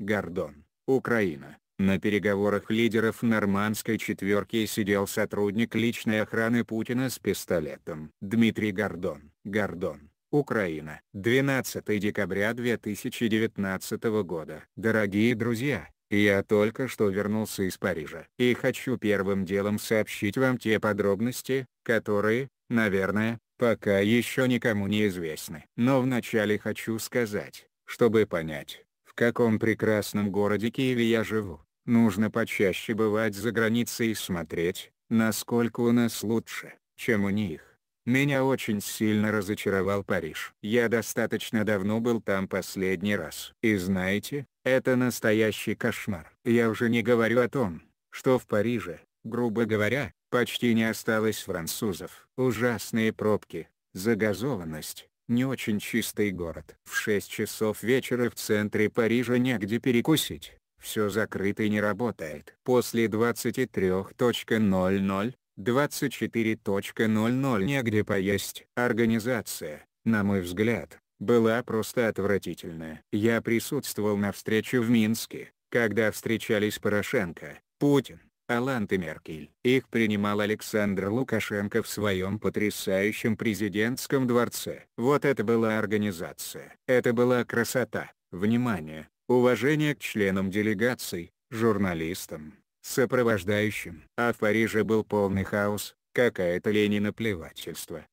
Гордон, Украина. На переговорах лидеров нормандской четверки сидел сотрудник личной охраны Путина с пистолетом. Дмитрий Гордон, Гордон, Украина. 12 декабря 2019 года. Дорогие друзья, я только что вернулся из Парижа. И хочу первым делом сообщить вам те подробности, которые, наверное, пока еще никому не известны. Но вначале хочу сказать, чтобы понять, в каком прекрасном городе Киеве я живу. Нужно почаще бывать за границей и смотреть, насколько у нас лучше, чем у них. Меня очень сильно разочаровал Париж. Я достаточно давно был там последний раз. И знаете, это настоящий кошмар. Я уже не говорю о том, что в Париже, грубо говоря, почти не осталось французов. Ужасные пробки, загазованность, не очень чистый город. В 6 часов вечера в центре Парижа негде перекусить, все закрыто и не работает. После 23.00, 24.00 негде поесть. Организация, на мой взгляд, была просто отвратительная. Я присутствовал на встрече в Минске, когда встречались Порошенко, Путин, Алант и Меркель. Их принимал Александр Лукашенко в своем потрясающем президентском дворце. Вот это была организация. Это была красота, внимание, уважение к членам делегаций, журналистам, сопровождающим. А в Париже был полный хаос, какая-то лень и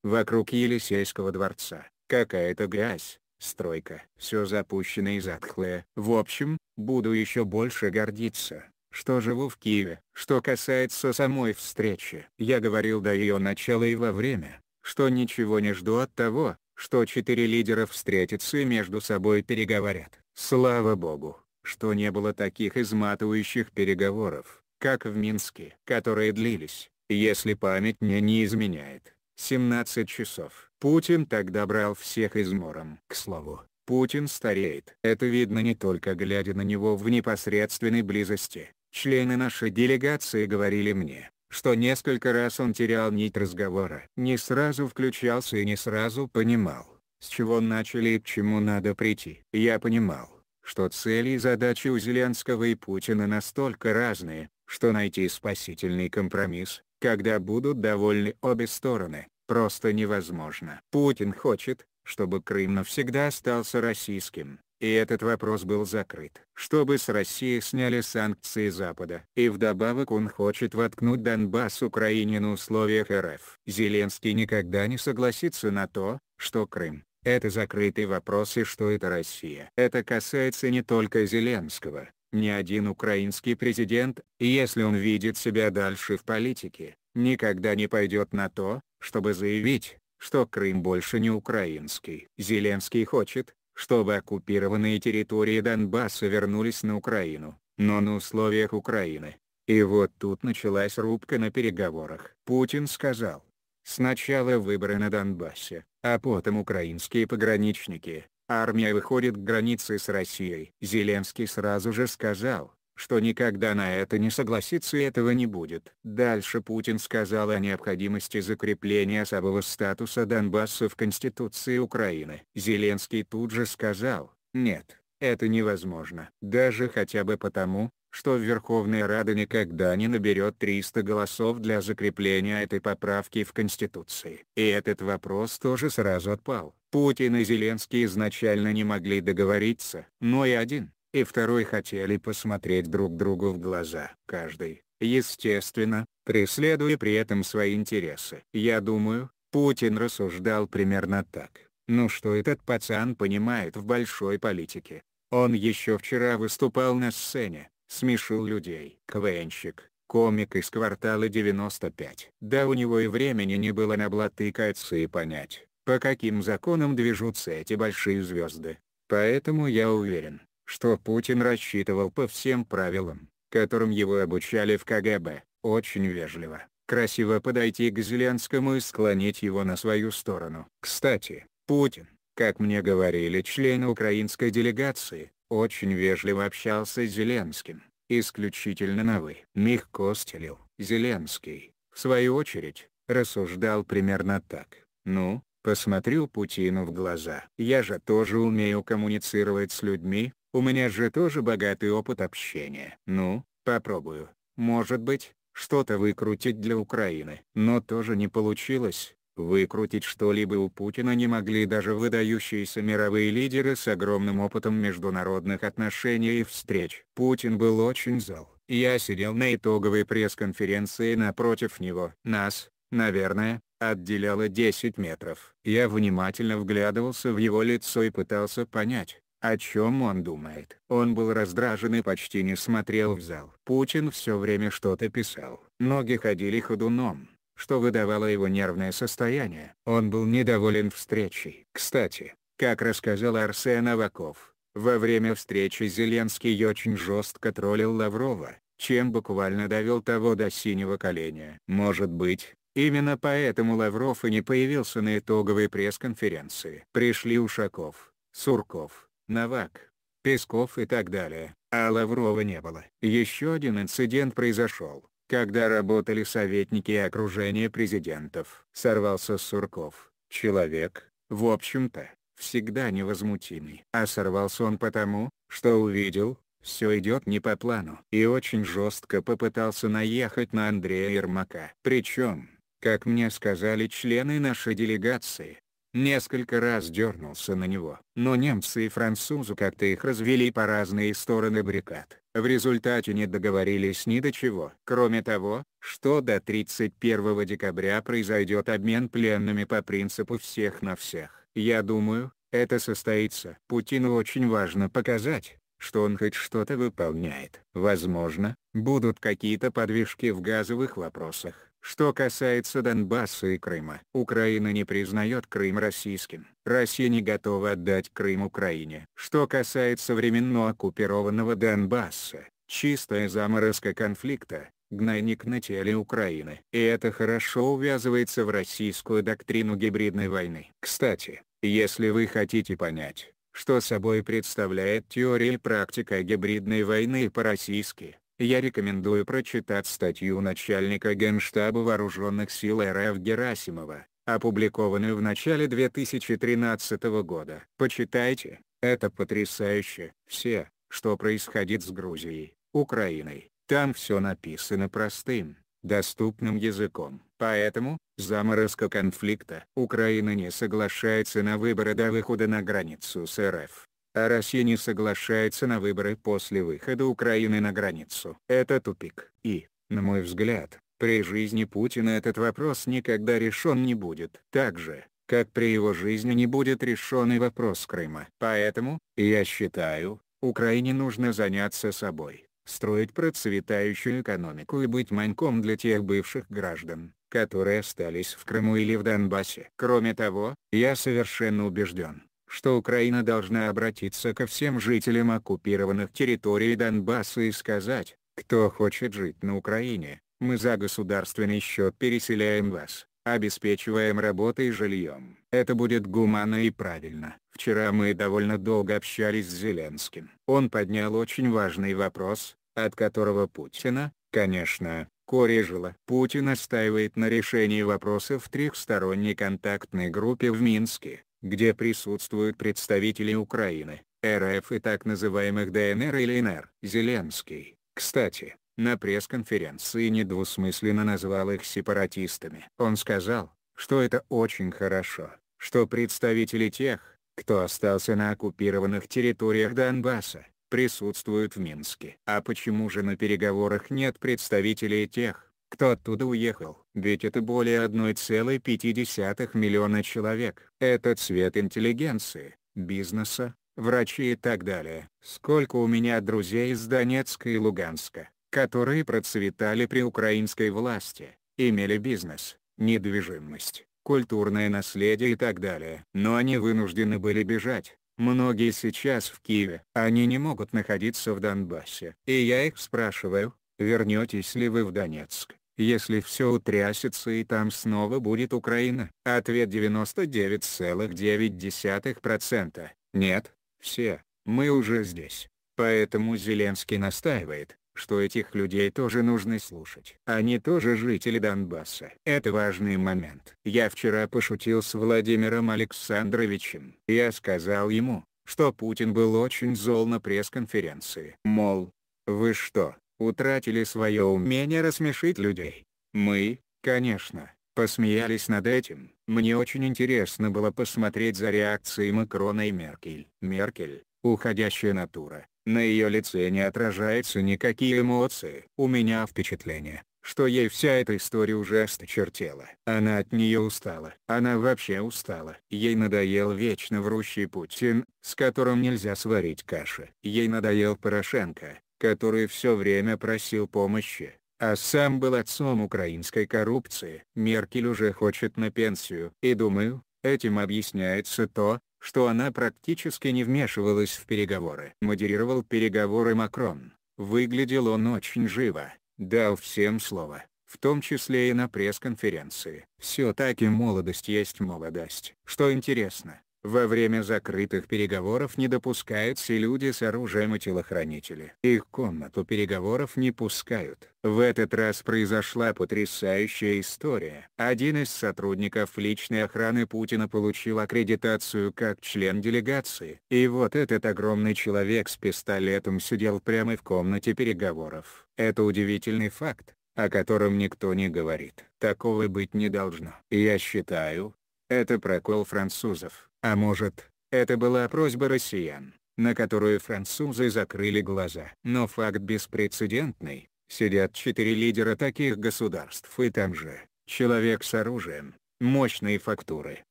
Вокруг Елисейского дворца, какая-то грязь, стройка. Все запущено и затхлое. В общем, буду еще больше гордиться что живу в Киеве. Что касается самой встречи, я говорил до ее начала и во время, что ничего не жду от того, что четыре лидера встретятся и между собой переговорят. Слава богу, что не было таких изматывающих переговоров, как в Минске, которые длились, если память мне не изменяет, 17 часов. Путин тогда брал всех измором. К слову, Путин стареет. Это видно не только глядя на него в непосредственной близости, Члены нашей делегации говорили мне, что несколько раз он терял нить разговора. Не сразу включался и не сразу понимал, с чего начали и к чему надо прийти. Я понимал, что цели и задачи у Зеленского и Путина настолько разные, что найти спасительный компромисс, когда будут довольны обе стороны, просто невозможно. Путин хочет, чтобы Крым навсегда остался российским. И этот вопрос был закрыт. Чтобы с России сняли санкции Запада. И вдобавок он хочет воткнуть Донбасс Украине на условиях РФ. Зеленский никогда не согласится на то, что Крым – это закрытый вопрос и что это Россия. Это касается не только Зеленского. Ни один украинский президент, если он видит себя дальше в политике, никогда не пойдет на то, чтобы заявить, что Крым больше не украинский. Зеленский хочет, чтобы оккупированные территории Донбасса вернулись на Украину, но на условиях Украины. И вот тут началась рубка на переговорах. Путин сказал. Сначала выборы на Донбассе, а потом украинские пограничники, армия выходит к границе с Россией. Зеленский сразу же сказал, что никогда на это не согласится и этого не будет. Дальше Путин сказал о необходимости закрепления особого статуса Донбасса в Конституции Украины. Зеленский тут же сказал, нет, это невозможно. Даже хотя бы потому, что Верховная Рада никогда не наберет 300 голосов для закрепления этой поправки в Конституции. И этот вопрос тоже сразу отпал. Путин и Зеленский изначально не могли договориться. Но и один и второй хотели посмотреть друг другу в глаза. Каждый, естественно, преследуя при этом свои интересы. Я думаю, Путин рассуждал примерно так. Ну что этот пацан понимает в большой политике? Он еще вчера выступал на сцене, смешил людей. Квенщик, комик из квартала 95. Да у него и времени не было наблатыкаться и понять, по каким законам движутся эти большие звезды. Поэтому я уверен, что Путин рассчитывал по всем правилам, которым его обучали в КГБ, очень вежливо, красиво подойти к Зеленскому и склонить его на свою сторону. Кстати, Путин, как мне говорили члены украинской делегации, очень вежливо общался с Зеленским, исключительно на «вы». Мягко стелил. Зеленский, в свою очередь, рассуждал примерно так. «Ну, посмотрел Путину в глаза. Я же тоже умею коммуницировать с людьми, у меня же тоже богатый опыт общения. Ну, попробую. Может быть, что-то выкрутить для Украины. Но тоже не получилось. Выкрутить что-либо у Путина не могли даже выдающиеся мировые лидеры с огромным опытом международных отношений и встреч. Путин был очень зол. Я сидел на итоговой пресс-конференции напротив него. Нас, наверное, отделяло 10 метров. Я внимательно вглядывался в его лицо и пытался понять, о чем он думает? Он был раздражен и почти не смотрел в зал. Путин все время что-то писал. Ноги ходили ходуном, что выдавало его нервное состояние. Он был недоволен встречей. Кстати, как рассказал Арсен Аваков, во время встречи Зеленский очень жестко троллил Лаврова, чем буквально довел того до синего коленя. Может быть, именно поэтому Лавров и не появился на итоговой пресс-конференции. Пришли Ушаков, Сурков, Навак, Песков и так далее, а Лаврова не было. Еще один инцидент произошел, когда работали советники и окружение президентов. Сорвался Сурков, человек, в общем-то, всегда невозмутимый. А сорвался он потому, что увидел, все идет не по плану. И очень жестко попытался наехать на Андрея Ермака. Причем, как мне сказали члены нашей делегации, Несколько раз дернулся на него. Но немцы и французы как-то их развели по разные стороны баррикад. В результате не договорились ни до чего. Кроме того, что до 31 декабря произойдет обмен пленными по принципу всех на всех. Я думаю, это состоится. Путину очень важно показать, что он хоть что-то выполняет. Возможно, будут какие-то подвижки в газовых вопросах. Что касается Донбасса и Крыма. Украина не признает Крым российским. Россия не готова отдать Крым Украине. Что касается временно оккупированного Донбасса, чистая заморозка конфликта, гнойник на теле Украины. И это хорошо увязывается в российскую доктрину гибридной войны. Кстати, если вы хотите понять, что собой представляет теория и практика гибридной войны по-российски, я рекомендую прочитать статью начальника Генштаба Вооруженных сил РФ Герасимова, опубликованную в начале 2013 года. Почитайте, это потрясающе. Все, что происходит с Грузией, Украиной, там все написано простым, доступным языком. Поэтому, заморозка конфликта. Украина не соглашается на выборы до выхода на границу с РФ а Россия не соглашается на выборы после выхода Украины на границу. Это тупик. И, на мой взгляд, при жизни Путина этот вопрос никогда решен не будет. Так же, как при его жизни не будет решен и вопрос Крыма. Поэтому, я считаю, Украине нужно заняться собой, строить процветающую экономику и быть маньком для тех бывших граждан, которые остались в Крыму или в Донбассе. Кроме того, я совершенно убежден, что Украина должна обратиться ко всем жителям оккупированных территорий Донбасса и сказать, кто хочет жить на Украине, мы за государственный счет переселяем вас, обеспечиваем работой и жильем. Это будет гуманно и правильно. Вчера мы довольно долго общались с Зеленским. Он поднял очень важный вопрос, от которого Путина, конечно, корежило. Путин настаивает на решении вопроса в трехсторонней контактной группе в Минске где присутствуют представители Украины, РФ и так называемых ДНР или НР. Зеленский, кстати, на пресс-конференции недвусмысленно назвал их сепаратистами. Он сказал, что это очень хорошо, что представители тех, кто остался на оккупированных территориях Донбасса, присутствуют в Минске. А почему же на переговорах нет представителей тех, кто оттуда уехал. Ведь это более 1,5 миллиона человек. Это цвет интеллигенции, бизнеса, врачи и так далее. Сколько у меня друзей из Донецка и Луганска, которые процветали при украинской власти, имели бизнес, недвижимость, культурное наследие и так далее. Но они вынуждены были бежать. Многие сейчас в Киеве. Они не могут находиться в Донбассе. И я их спрашиваю, Вернетесь ли вы в Донецк, если все утрясется и там снова будет Украина? Ответ 99,9%. Нет, все, мы уже здесь. Поэтому Зеленский настаивает, что этих людей тоже нужно слушать. Они тоже жители Донбасса. Это важный момент. Я вчера пошутил с Владимиром Александровичем. Я сказал ему, что Путин был очень зол на пресс-конференции. Мол, вы что, утратили свое умение рассмешить людей. Мы, конечно, посмеялись над этим. Мне очень интересно было посмотреть за реакцией Макрона и Меркель. Меркель, уходящая натура, на ее лице не отражаются никакие эмоции. У меня впечатление, что ей вся эта история уже осточертела. Она от нее устала. Она вообще устала. Ей надоел вечно врущий Путин, с которым нельзя сварить каши. Ей надоел Порошенко, который все время просил помощи, а сам был отцом украинской коррупции. Меркель уже хочет на пенсию. И думаю, этим объясняется то, что она практически не вмешивалась в переговоры. Модерировал переговоры Макрон. Выглядел он очень живо, дал всем слово, в том числе и на пресс-конференции. Все-таки молодость есть молодость. Что интересно, во время закрытых переговоров не допускаются люди с оружием и телохранители. Их комнату переговоров не пускают. В этот раз произошла потрясающая история. Один из сотрудников личной охраны Путина получил аккредитацию как член делегации. И вот этот огромный человек с пистолетом сидел прямо в комнате переговоров. Это удивительный факт о котором никто не говорит. Такого быть не должно. Я считаю, это прокол французов. А может, это была просьба россиян, на которую французы закрыли глаза. Но факт беспрецедентный, сидят четыре лидера таких государств и там же, человек с оружием, мощные фактуры,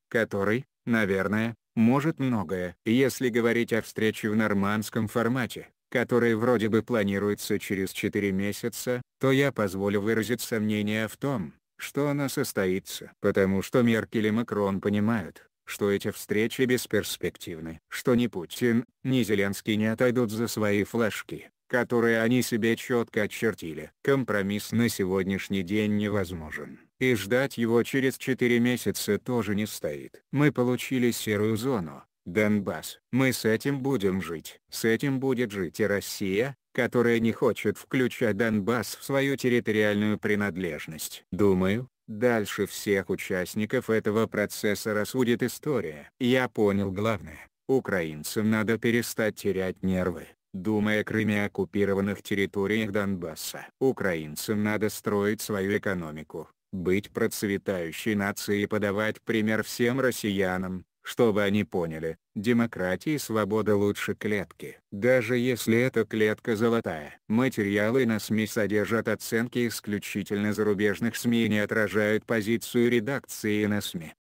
который, наверное, может многое. Если говорить о встрече в нормандском формате, которая вроде бы планируется через 4 месяца, то я позволю выразить сомнение в том, что она состоится. Потому что Меркель и Макрон понимают, что эти встречи бесперспективны, что ни Путин, ни Зеленский не отойдут за свои флажки, которые они себе четко очертили. Компромисс на сегодняшний день невозможен, и ждать его через 4 месяца тоже не стоит. Мы получили серую зону, Донбасс. Мы с этим будем жить. С этим будет жить и Россия, которая не хочет включать Донбасс в свою территориальную принадлежность. Думаю, Дальше всех участников этого процесса рассудит история. Я понял главное. Украинцам надо перестать терять нервы, думая о Крыме и оккупированных территориях Донбасса. Украинцам надо строить свою экономику, быть процветающей нацией и подавать пример всем россиянам, чтобы они поняли, демократия и свобода лучше клетки. Даже если эта клетка золотая. Материалы на СМИ содержат оценки исключительно зарубежных СМИ и не отражают позицию редакции на СМИ.